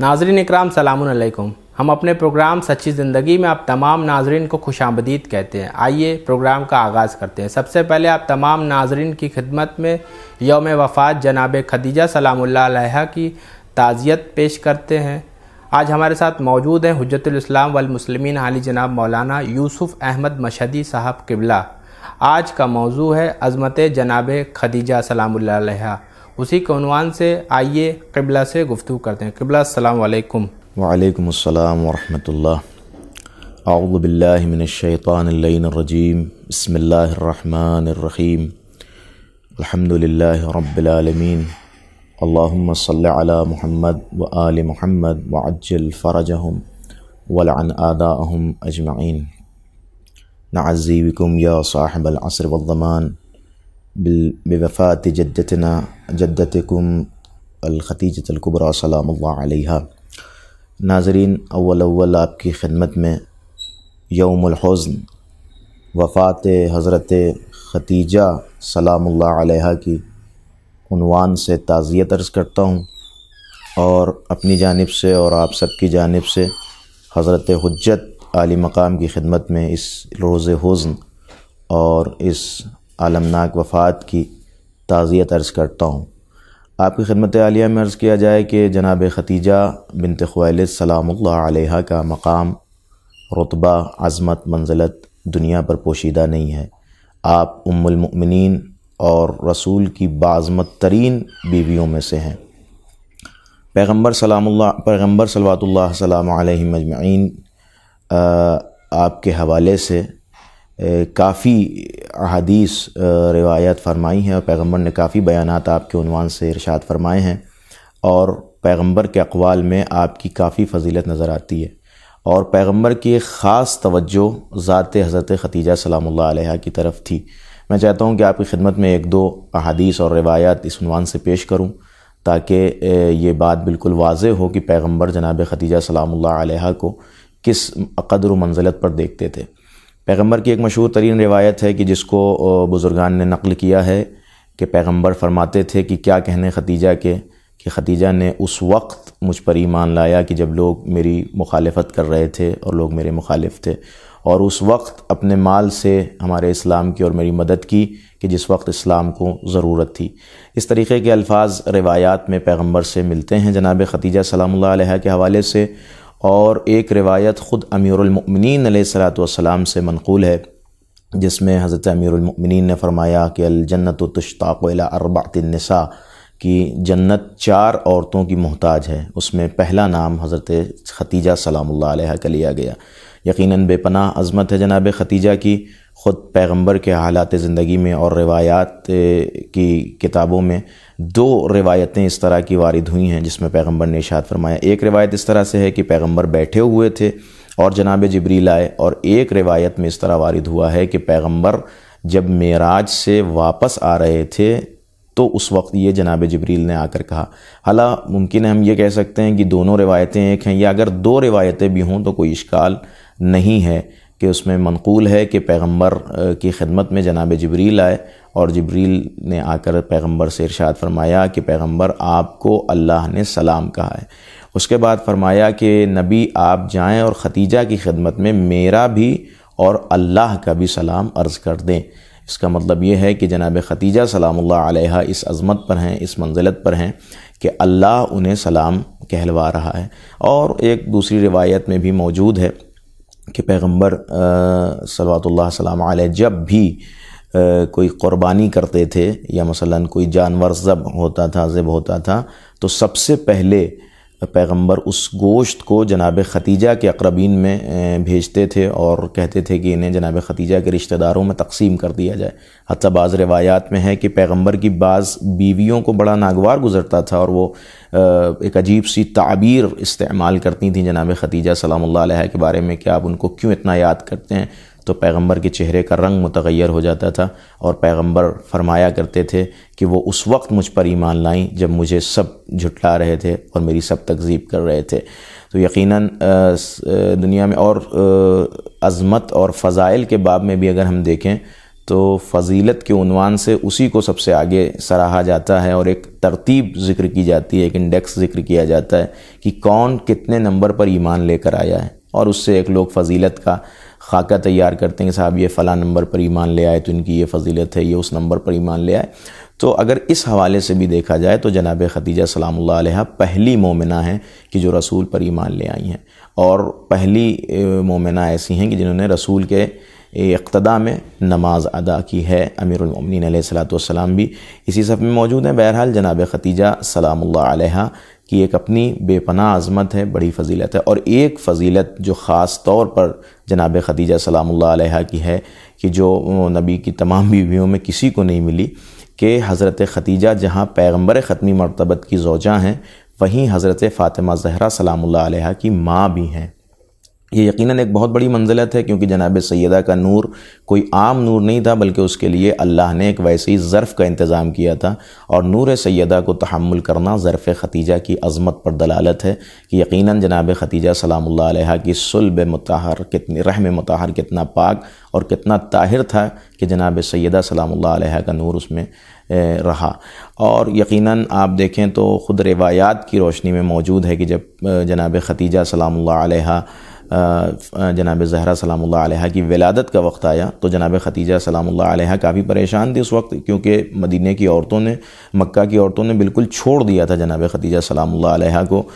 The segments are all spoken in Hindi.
नाजरीन इकराम सलामकुम हम अपने प्रोग्राम सच्ची ज़िंदगी में आप तमाम नाजरन को खुश आमदीद कहते हैं आइए प्रोग्राम का आगाज़ करते हैं सबसे पहले आप तमाम नाजरन की खिदमत में योम वफ़ात जनाब खदीजा सलामुल्ला की ताज़ियत पेश करते हैं आज हमारे साथ मौजूद हैं हजरतलाम वलमसलमिन हाली जनाब मौलाना यूसुफ़ अहमद मशदी साहब किबला आज का मौजू है अज़मत जनाब खदीजा सलामुल्ला उसी के अनवान से आइए कबला से गुफ्तु करते हैं कबला अल्लाम वालेकुम अस्सलाम वरहमतुल्लाह अऊदबिल्लिमिनशैतानरजीम बसमीम अल्हम्दुलिल्लाह रब्बिलालमीन अल्लाहुम्म सल्लि व आल महमद व अज्जल फ़रजहम वलअन आदाहम अजमैन नज़ीबकुम या साहिब असर वज़मान बवफ़ात जदतना जदतकुम अलख़तीजत अलकुबरा सलाम अलैहा नाजरीन अव्वल अव्वल आपकी खिदमत में यौमलहज़न वफ़ात हज़रत ख़तीजा सलाम अलैहा की से ताज़ियत अर्ज़ करता हूँ और अपनी जानब से और आप सब की जानब से हज़रत हजत आली मकाम की खिदमत में इस रोज़ हज़न और इस आलमनाक वफ़ात की ताज़ियत अर्ज़ करता हूँ आपकी खदमत आलिया में अर्ज़ किया जाए कि जनाब ख़तीजा बिनत ख्वाल सलाम आलिहा का मकाम रुतबा अज़मत मंजलत दुनिया पर पोशीदा नहीं है आप उम्मिन और रसूल की बाज़मत तरीन बीवियों में से हैं पैगम्बर सलाम पैगम्बर सलवात सलाम आपके हवाले से काफ़ी अहदीस रिवायत फरमाई हैं और पैगंबर ने काफ़ी बयान आपके उनवान से इरशाद फरमाए हैं और पैगंबर के अकवाल में आपकी काफ़ी फजीलत नज़र आती है और पैगंबर की एक ख़ास तवज्जो ज़ात हज़रत ख़तीजा सलाम की तरफ थी मैं चाहता हूँ कि आपकी खिदमत में एक दो अहदीस और रिवायात इस से पेश करूँ ताकि ये बात बिल्कुल वाज हो कि पैगम्बर जनाब ख़तीजा सलाम को किस कदर मंजिलत पर देखते थे पैगंबर की एक मशहूर तरीन रिवायत है कि जिसको बुज़ुर्गान ने नकल किया है कि पैगंबर फरमाते थे कि क्या कहने खतीजा के कि खतीजा ने उस वक्त मुझ पर ईमान लाया कि जब लोग मेरी मुखालफत कर रहे थे और लोग मेरे मुखालिफ थे और उस वक्त अपने माल से हमारे इस्लाम की और मेरी मदद की कि जिस वक्त इस्लाम को ज़रूरत थी इस तरीके के अल्फाज रिवायात में पैगंबर से मिलते हैं जनाब खतीजा सलाम के हवाले से और एक रिवायत ख़ुद अमीरमिन सलाम से मनकूल है जिसमें हज़रत अमीरमिन ने फ़रमाया कि अलजन्नत तश्ताक़ अरबातिनसा कि जन्नत चार औरतों की मोहताज है उसमें पहला नाम हज़रत खतीजा अलैहा का लिया गया यकीनन बेपनाह अजमत है जनाब खतीजा की ख़ुद पैगंबर के हालात ज़िंदगी में और रिवायात की किताबों में दो रिवायतें इस तरह की वारिद हुई हैं जिसमें पैगंबर ने इशात फरमाया एक रिवायत इस तरह से है कि पैगंबर बैठे हुए थे और जनाब जबरील आए और एक रिवायत में इस तरह वारिद हुआ है कि पैगंबर जब मेराज से वापस आ रहे थे तो उस वक्त ये जनाब जबरील ने आकर कहा हाला मुमकिन है हम ये कह सकते हैं कि दोनों रिवायतें एक हैं या अगर दो रिवायतें भी हों तो कोई इश्काल नहीं है कि उसमें मनकूल है कि पैगंबर की खिदमत में जनाब जबरील आए और जबरील ने आकर पैगंबर से इरशाद फरमाया कि पैगंबर आपको अल्लाह ने सलाम कहा है उसके बाद फरमाया कि नबी आप जाएं और ख़तीजा की खिदमत में मेरा भी और अल्लाह का भी सलाम अर्ज़ कर दें इसका मतलब ये है कि जनाब ख़तीजा सलाम अलैहा इस अज़मत पर हैं इस मंजिलत पर हैं कि अल्लाह उन्हें सलाम कहलवा रहा है और एक दूसरी रिवायत में भी मौजूद है कि पैगम्बर सलातल्ला सलाम जब भी आ, कोई क़ुरबानी करते थे या मसलन कोई जानवर ज़ब होता था ज़ब होता था तो सबसे पहले पैगंबर उस गोश्त को जनाब ख़तीजा के अकरबीन में भेजते थे और कहते थे कि इन्हें जनाब ख़तीजा के रिश्तेदारों में तकसीम कर दिया जाए हत्या बाज़ रवायात में है कि पैगंबर की बाज़ बीवियों को बड़ा नागवार गुजरता था और वो एक अजीब सी ताबीर इस्तेमाल करती थी जनाब ख़तीजा सलाम के बारे में कि आप उनको क्यों इतना याद करते हैं तो पैगंबर के चेहरे का रंग मुतगैर हो जाता था और पैगंबर फरमाया करते थे कि वो उस वक्त मुझ पर ईमान लाई जब मुझे सब झुटला रहे थे और मेरी सब तकजीब कर रहे थे तो यकीनन दुनिया में और अज़मत और फ़ज़ाइल के बाब में भी अगर हम देखें तो फजीलत के उनवान से उसी को सबसे आगे सराहा जाता है और एक तरतीब ज़िक्र की जाती है एक इंडेक्स ज़िक्र किया जाता है कि कौन कितने नंबर पर ईमान लेकर आया है और उससे एक लोग फजीलत का खाका तैयार करते हैं साहब ये फ़लाँ नंबर पर ईमान ले आए तो इनकी ये फजीलत है ये उस नंबर पर ईमान ले आए तो अगर इस हवाले से भी देखा जाए तो जनाब खदीजा सलाम पहली मोमिना हैं कि जो रसूल पर ईमान ले आई हैं और पहली मोमिना ऐसी हैं कि जिन्होंने रसूल के इकतदा में नमाज अदा की है अमीरमिन सलाम भी इसी सब में मौजूद हैं बहरहाल जनाब खतीजा सलाम कि एक अपनी बेपना आज़मत है बड़ी फजीलत है और एक फजीलत जो ख़ास तौर पर जनाब खदीजा सलाम की है कि जो नबी की तमाम बीवियों में किसी को नहीं मिली कि हज़रत खतीजा जहाँ पैगम्बर ख़त्मी मरतबत की जोजा हैं वहीं हज़रत फ़ातिमा जहरा सलाम की माँ भी हैं ये यकीनन एक बहुत बड़ी मंजिलत है क्योंकि जनाब सैदा का नूर कोई आम नूर नहीं था बल्कि उसके लिए अल्लाह ने एक वैसे ही ज़र्फ़ का इंतज़ाम किया था और नूर सैदा को तहमुल करना ज़र्फ़ ख़तीजा की अज़मत पर दलालत है कि यकीनन जनाब ख़तीजा सलाम्ला की सुलब मतहर कितनी रहम मतहर कितना पाक और कितना ताहिर था कि जनाब सैदा सलाम्ला का नूर उसमें रहा और यकीनन आप देखें तो ख़ुद रिवायात की रोशनी में मौजूद है कि जब जनाब ख़तीजा सलाम्ला जनाब जहरा सलाम की वलादत का वक्त आया तो जनाब ख़तीजा सलाम काफ़ी परेशान थी उस वक्त क्योंकि मदीने की औरतों ने मक्का की औरतों ने बिल्कुल छोड़ दिया था जनाब ख़तीजा सलाम को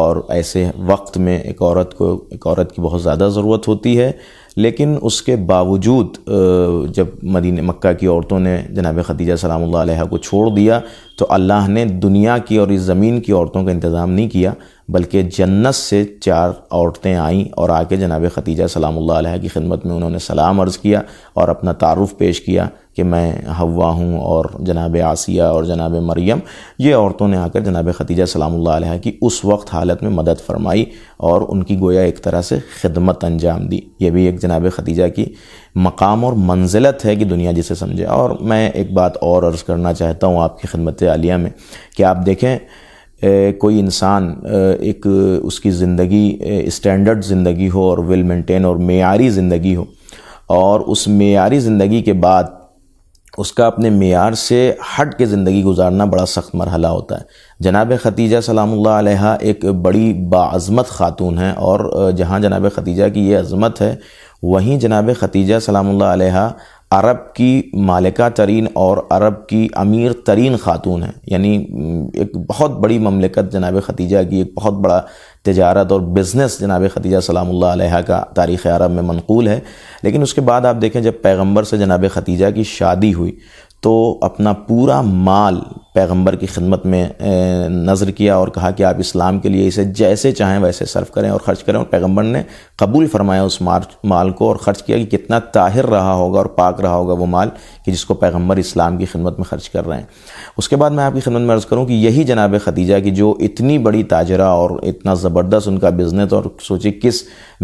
और ऐसे वक्त में एक औरत को एक औरत की बहुत ज़्यादा ज़रूरत होती है लेकिन उसके बावजूद जब मदीन मक्का की औरतों ने जनाब खदीजा सलाम को छोड़ दिया तो अल्लाह ने दुनिया की और इस ज़मीन की औरतों का इंतज़ाम नहीं किया बल्कि जन्नत से चार औरतें आईं और आके जनाब खदीजा सलाम की खिदमत में उन्होंने सलाम अर्ज़ किया और अपना तारुफ पेश किया कि मैं हवा हूँ और जनाब आसिया और जनाब मरियम ये औरतों ने आकर जनाब खतीजा सलाम की उस वक्त हालत में मदद फरमाई और उनकी गोया एक तरह से खिदमत अंजाम दी ये भी एक जनाब खतीजा की मकाम और मंजिलत है कि दुनिया जिसे समझे और मैं एक बात और अर्ज़ करना चाहता हूँ आपकी खिदमत आलिया में कि आप देखें कोई इंसान एक उसकी ज़िंदगी स्टैंडर्ड ज़िंदगी हो और वेल मेंटेन और मेयारी ज़िंदगी हो और उस मेयारी ज़िंदगी के बाद उसका अपने मेयार से हट के ज़िंदगी गुजारना बड़ा सख्त मरहला होता है जनाब ख़तीजा सलाम एक बड़ी बाज़मत ख़ातून है और जहाँ जनाब ख़तीजा की ये अज़मत है वहीं जनाब ख़तीजा सलाम अरब की मालिका तरीन और अरब की अमीर तरीन ख़ातून है यानी एक बहुत बड़ी ममलिकत जनाब ख़तीजा की एक बहुत बड़ा तजारत और बिज़नेस जनाब खदीजा सलाम का तारीख़ अरब में मनकूल है लेकिन उसके बाद आप देखें जब पैगम्बर से जनाब ख़दीजा की शादी हुई तो अपना पूरा माल पैगंबर की खिदमत में नज़र किया और कहा कि आप इस्लाम के लिए इसे जैसे चाहें वैसे सर्व करें और ख़र्च करें और पैगंबर ने कबूल फरमाया उस मार माल को और ख़र्च किया कि कितना ताहिर रहा होगा और पाक रहा होगा वो माल कि जिसको पैगंबर इस्लाम की खिदमत में ख़र्च कर रहे हैं उसके बाद मैं आपकी खिदमत में अर्ज़ करूँ कि यही जनाब खदीजा की जो इतनी बड़ी ताजरा और इतना ज़बरदस्त उनका बिज़नेस और सोचिए किस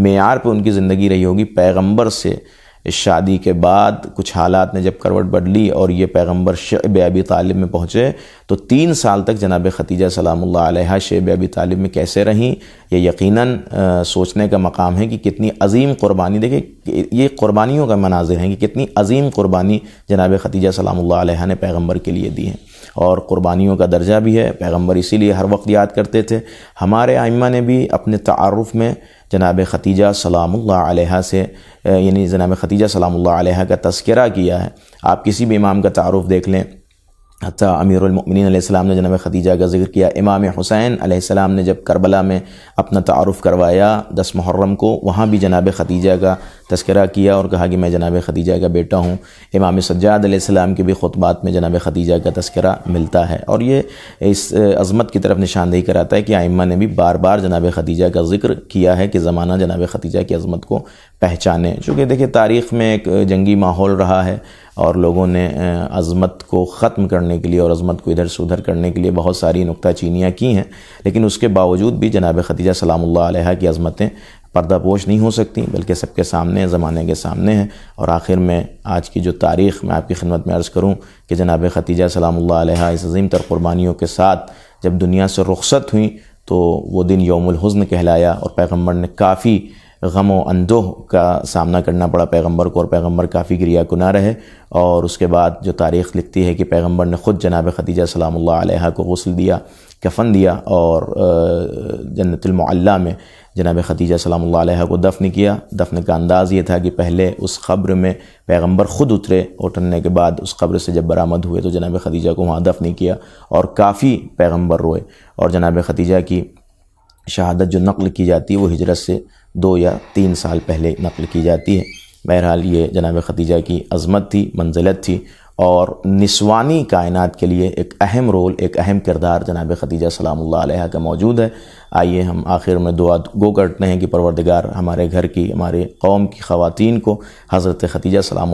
मैार पर उनकी ज़िंदगी रही होगी पैगम्बर से इस शादी के बाद कुछ हालात ने जब करवट बदली और ये पैगम्बर शेब अबी तालिब में पहुँचे तो तीन साल तक जनाब ख़तीजा सलाम शेब अबी तालिब में कैसे रहीं ये यकीनन सोचने का मकाम है कि कितनी अजीम क़ुरबानी देखिए ये क़ुरबानियों का मनाजिर हैं कि कितनी अजीम क़ुरबानी जनाब ख़तीजा सलाम ने पैगम्बर के लिए दी है और क़ुरबानियों का दर्जा भी है पैगम्बर इसीलिए हर वक्त याद करते थे हमारे आइमा ने भी अपने तारफ़ में जनाब ख़तीजा सलाम से यानी जनाब ख़तीजा सलाम का तस्करा किया है आप किसी भी इमाम का तारफ़ देख लें हती अमीरमिनसम ने जनाब ख़दीजा का जिक्र किया इमाम हुसैन सलाम ने जब करबला में अपना तारफ़ करवाया दस मुहर्रम को वहाँ भी जनाब ख़दीजा का तस्करा किया और कहा कि मैं जनाब खदीजा का बेटा हूँ इमाम सज्जाद सलाम के भी खुतबात में जनाब खदीजा का तस्करा मिलता है और ये इस अज़मत की तरफ निशानदेही कराता है कि आइम्मा ने भी बार बार जनाब खदीजा का जिक्र किया है कि ज़माना जनाब खदीजा की अज़मत को पहचाने चूँकि देखिए तारीख़ में एक जंगी माहौल रहा है और लोगों ने अज़मत को ख़त्म करने के लिए और अज़मत को इधर से उधर करने के लिए बहुत सारी नुकताचीनियाँ की हैं लेकिन उसके बावजूद भी जनाब खदीजा सलाम की अज़मतें पर्दापोश नहीं हो सकती बल्कि सबके सामने ज़माने के सामने हैं और आखिर में आज की जो तारीख़ मैं आपकी खिदमत में अर्ज़ करूँ कि जनाब ख़तीजा सलाम इस अज़ीम तर क़ुरबानियों के साथ जब दुनिया से रुखसत हुई तो वो दिन यौमुलहसन कहलाया और पैगम्बर ने काफ़ी गम अंदोह का सामना करना पड़ा पैगंबर को और पैगंबर काफ़ी गिरिया गुना रहे और उसके बाद जो तारीख़ लिखती है कि पैगंबर ने ख़ुद जनाब खदीजा सलाम को गसल दिया कफ़न दिया और जन्नतमल्ला में जनाब खदीजा सलाम को दफ़न किया दफ़न का अंदाज़ ये था कि पहले उस ख़ब्र में पैगंबर ख़ुद उतरे उतरने के बाद उस ख़ब्र से जब बरामद हुए तो जनाब खदीजा को वहाँ दफ़न किया और काफ़ी पैगंबर रोए और जनाब खदीजा की शहादत जो नकल की जाती है वो हिजरत से दो या तीन साल पहले नकल की जाती है बहरहाल ये जनाब खदीजा की अज़मत थी मंजिलत थी और निस्वानी कायनात के लिए एक अहम रोल एक अहम किरदार जनाब खदीजा सलाम का मौजूद है आइए हम आखिर में दुआ गो करते हैं कि परवरदिगार हमारे घर की हमारे कौम की खवातीन को हज़रत खदीजा सलाम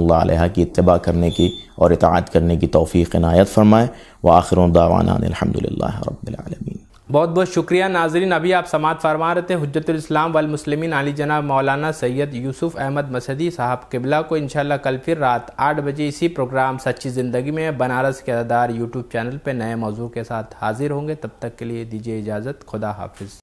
की इतबा करने की और इतात करने की तोफ़ी इनायत फ़रमाएँ व आखिर दावाना अलहमदिल्ला रबालमीन बहुत बहुत शुक्रिया नाजरीन अभी आप समात फरमा रहे थे हजरतलाम वलमसलमिन अली जनाब मौलाना सैयद यूसुफ अहमद मसदी साहब किबला को इनशाला कल फिर रात आठ बजे इसी प्रोग्राम सच्ची ज़िंदगी में बनारस के अदार यूट्यूब चैनल पर नए मौजू के साथ हाजिर होंगे तब तक के लिए दीजिए इजाज़त खुदा हाफिज़